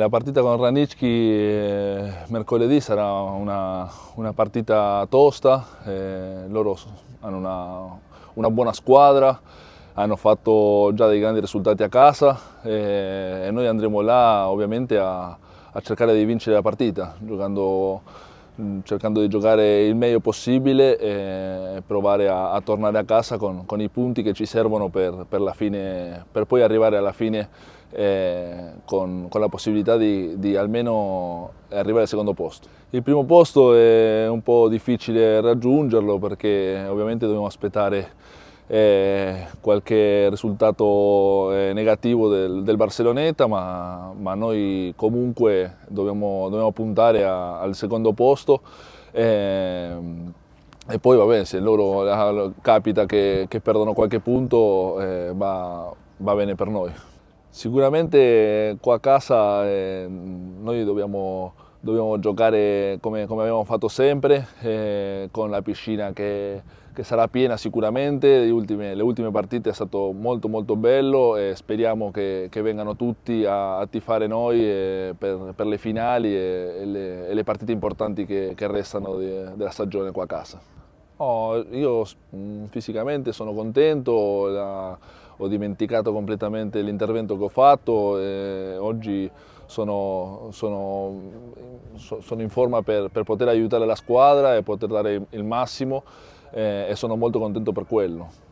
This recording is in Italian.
La partita con Ranicchi eh, mercoledì sarà una, una partita tosta, eh, loro hanno una, una, buona squadra, hanno fatto già dei grandi risultati a casa eh, e noi andremo là ovviamente a, a cercare di vincere la partita, giocando Mm, cercando di giocare il meglio possibile e provare a, a tornare a casa con, con, i punti che ci servono per, per, fine, per poi arrivare alla fine eh, con, con, la possibilità di, di, almeno arrivare al secondo posto. Il primo posto è un po' difficile raggiungerlo perché ovviamente dobbiamo aspettare eh, qualche risultato eh, negativo del, del Barcelloneta, ma, ma, noi comunque dobbiamo, dobbiamo puntare a, al secondo posto. Eh, e poi vabbè, se loro ah, capita che, che perdono qualche punto eh, va, va, bene per noi. Sicuramente qua a casa eh, noi dobbiamo dobbiamo giocare come, come abbiamo fatto sempre, eh, con la piscina che, che sarà piena sicuramente, le ultime, le ultime, partite è stato molto molto bello e speriamo che, che vengano tutti a, a tifare noi eh, per, per, le finali e, e, le, e, le, partite importanti che, che restano di, della stagione qua a casa. No, io mm, fisicamente sono contento, la, ho dimenticato completamente l'intervento che ho fatto, e oggi sono, sono, mm, sono in forma per, per, poter aiutare la squadra e poter dare il massimo eh, e sono molto contento per quello.